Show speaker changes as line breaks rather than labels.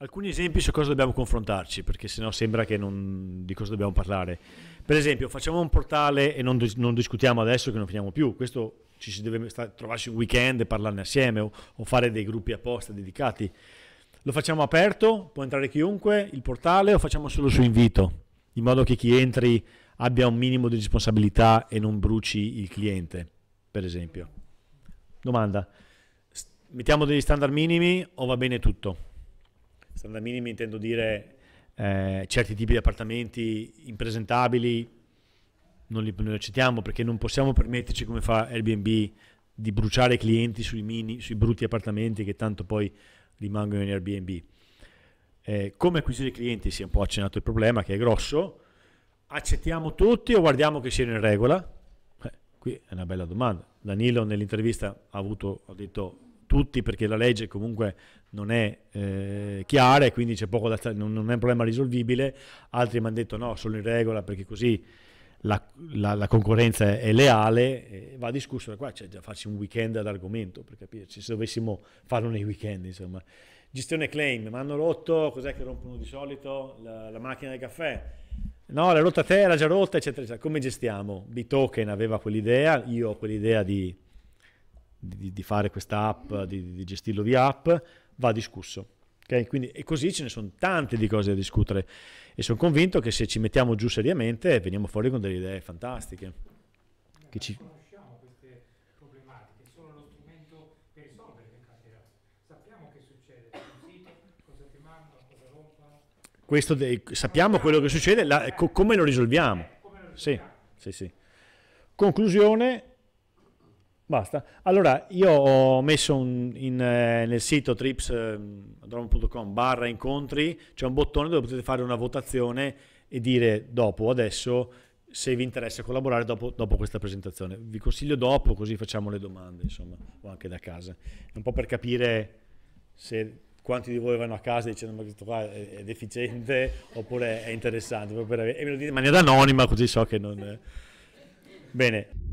Alcuni esempi su cosa dobbiamo confrontarci, perché sennò sembra che non, di cosa dobbiamo parlare. Per esempio, facciamo un portale e non, non discutiamo adesso che non finiamo più. Questo ci si deve sta, trovarsi un weekend e parlarne assieme o, o fare dei gruppi apposta dedicati. Lo facciamo aperto, può entrare chiunque, il portale o facciamo solo su invito, in modo che chi entri abbia un minimo di responsabilità e non bruci il cliente, per esempio. Domanda, mettiamo degli standard minimi o va bene tutto? Standard minimi intendo dire eh, certi tipi di appartamenti impresentabili, non li, non li, accettiamo perché non possiamo permetterci, come fa Airbnb, di bruciare i clienti sui, mini, sui brutti appartamenti che tanto poi rimangono in Airbnb. Eh, come acquisire clienti si è un po' accennato il problema che è grosso. Accettiamo tutti o guardiamo che siano in regola? Eh, qui è una bella domanda. Danilo nell'intervista ha, avuto, ha detto tutti perché la legge comunque non è eh, chiara e quindi c'è poco da stare, non, non, è un problema risolvibile, altri mi hanno detto no, sono in regola perché così la, la, la concorrenza è, leale. E va discusso da qua, cioè già farsi un weekend ad argomento per capirci, se dovessimo farlo nei weekend insomma. Gestione claim, mi hanno rotto, cos'è che rompono di solito? La, la macchina del caffè. No, l'ha rotta te, l'ha già rotta, eccetera, eccetera. Come gestiamo? B-Token aveva quell'idea, io ho quell'idea di di, di fare questa app, di, di, gestirlo via app, va discusso. Okay? Quindi, e così ce ne sono tante di cose da discutere e sono convinto che se ci mettiamo giù seriamente veniamo fuori con delle idee fantastiche. Che ci... questo de- sappiamo quello che succede, la, co- come lo risolviamo. Sì, sì, sì. Conclusione, Basta. Allora, io ho messo un, in, eh, nel sito trips.com ehm, eh, barra incontri, c'è un bottone dove potete fare una votazione e dire dopo, adesso, se vi interessa collaborare dopo, dopo, questa presentazione. Vi consiglio dopo, così facciamo le domande, insomma, o anche da casa. È un po' per capire se quanti di voi vanno a casa dicendo ma questo qua è, è deficiente oppure è interessante. Per, e me lo dite in maniera anonima, così so che non... È. Bene.